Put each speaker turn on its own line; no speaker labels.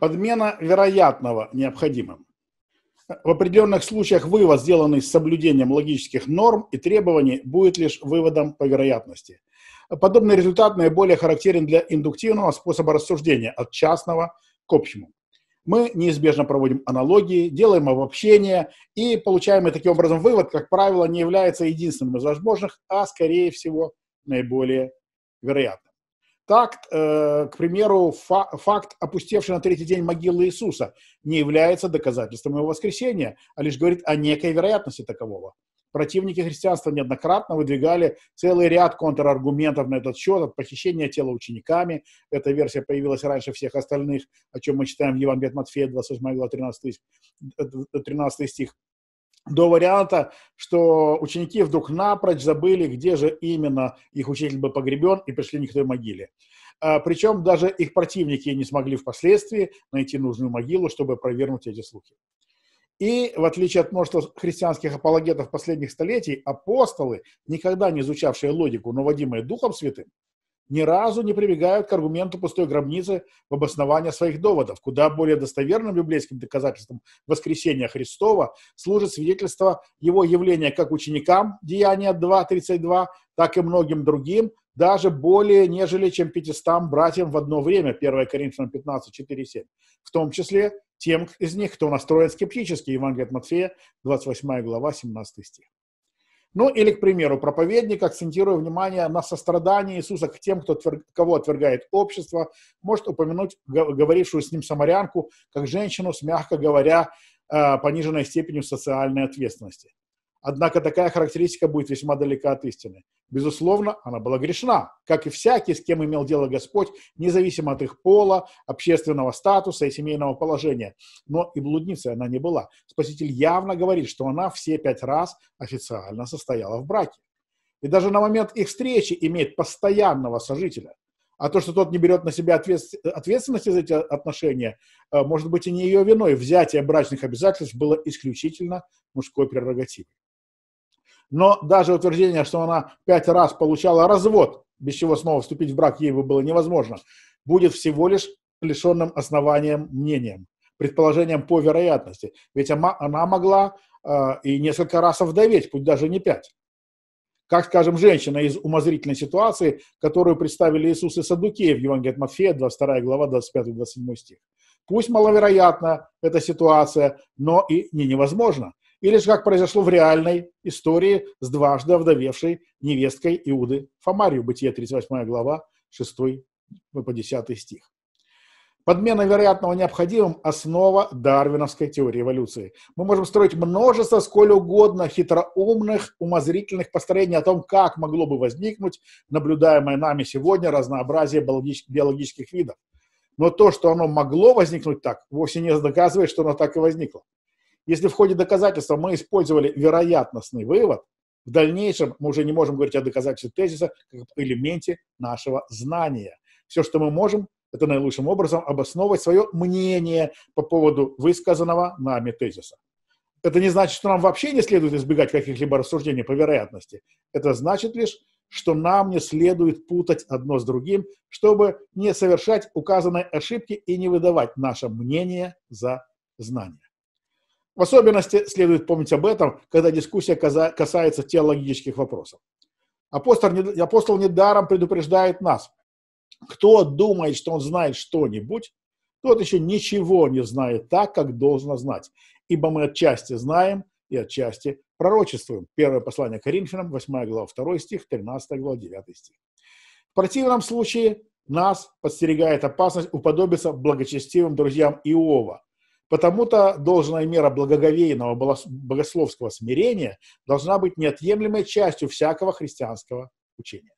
Подмена вероятного необходимым. В определенных случаях вывод, сделанный с соблюдением логических норм и требований, будет лишь выводом по вероятности. Подобный результат наиболее характерен для индуктивного способа рассуждения от частного к общему. Мы неизбежно проводим аналогии, делаем обобщения и получаемый таким образом вывод, как правило, не является единственным из возможных, а скорее всего наиболее вероятным такт, э, к примеру, фа факт, опустевший на третий день могилы Иисуса, не является доказательством его воскресения, а лишь говорит о некой вероятности такового. Противники христианства неоднократно выдвигали целый ряд контраргументов на этот счет, от похищения тела учениками, эта версия появилась раньше всех остальных, о чем мы читаем в Евангелии от Матфея, 28 глава, 13, 13 э, стих, до варианта, что ученики вдруг напрочь забыли, где же именно их учитель был погребен и пришли не к той могиле. А, Причем даже их противники не смогли впоследствии найти нужную могилу, чтобы провернуть эти слухи. И, в отличие от множества христианских апологетов последних столетий, апостолы, никогда не изучавшие логику, но водимые Духом Святым, ни разу не прибегают к аргументу пустой гробницы в обоснование своих доводов. Куда более достоверным библейским доказательством воскресения Христова служит свидетельство его явления как ученикам Деяния 2.32, так и многим другим, даже более, нежели чем 500 братьям в одно время, 1 Коринфянам 15:47, в том числе тем из них, кто настроен скептически, Евангелие от Матфея, 28 глава, 17 стих. Ну или, к примеру, проповедник, акцентируя внимание на сострадании Иисуса к тем, кто отверг, кого отвергает общество, может упомянуть говорившую с ним самарянку как женщину с, мягко говоря, э, пониженной степенью социальной ответственности. Однако такая характеристика будет весьма далека от истины. Безусловно, она была грешна, как и всякий, с кем имел дело Господь, независимо от их пола, общественного статуса и семейного положения. Но и блудницей она не была. Спаситель явно говорит, что она все пять раз официально состояла в браке. И даже на момент их встречи имеет постоянного сожителя. А то, что тот не берет на себя ответственности за эти отношения, э, может быть и не ее виной. Взятие брачных обязательств было исключительно мужской прерогативой. Но даже утверждение, что она пять раз получала развод, без чего снова вступить в брак ей бы было невозможно, будет всего лишь лишенным основанием мнением, предположением по вероятности. Ведь она, могла э, и несколько раз овдоветь, пусть даже не пять. Как, скажем, женщина из умозрительной ситуации, которую представили Иисус и Садукеев в Евангелии от Матфея, 22 глава, 25-27 стих. Пусть маловероятна эта ситуация, но и не невозможно или же как произошло в реальной истории с дважды овдовевшей невесткой Иуды Фомарию, Бытие 38 глава, 6 ну, по 10 стих. Подмена вероятного необходимым – основа дарвиновской теории эволюции. Мы можем строить множество, сколь угодно, хитроумных, умозрительных построений о том, как могло бы возникнуть наблюдаемое нами сегодня разнообразие биологических видов. Но то, что оно могло возникнуть так, вовсе не доказывает, что оно так и возникло. Если в ходе доказательства мы использовали вероятностный вывод, в дальнейшем мы уже не можем говорить о доказательстве тезиса как об элементе нашего знания. Все, что мы можем, это наилучшим образом обосновывать свое мнение по поводу высказанного нами тезиса. Это не значит, что нам вообще не следует избегать каких-либо рассуждений по вероятности. Это значит лишь, что нам не следует путать одно с другим, чтобы не совершать указанные ошибки и не выдавать наше мнение за знание. В особенности следует помнить об этом, когда дискуссия касается теологических вопросов. Апостол, апостол недаром предупреждает нас. Кто думает, что он знает что-нибудь, тот еще ничего не знает так, как должно знать. Ибо мы отчасти знаем и отчасти пророчествуем. Первое послание Коринфянам, 8 глава, 2 стих, 13 глава, 9 стих. В противном случае нас подстерегает опасность уподобиться благочестивым друзьям Иова, Потому-то должная мера благоговейного богословского смирения должна быть неотъемлемой частью всякого христианского учения.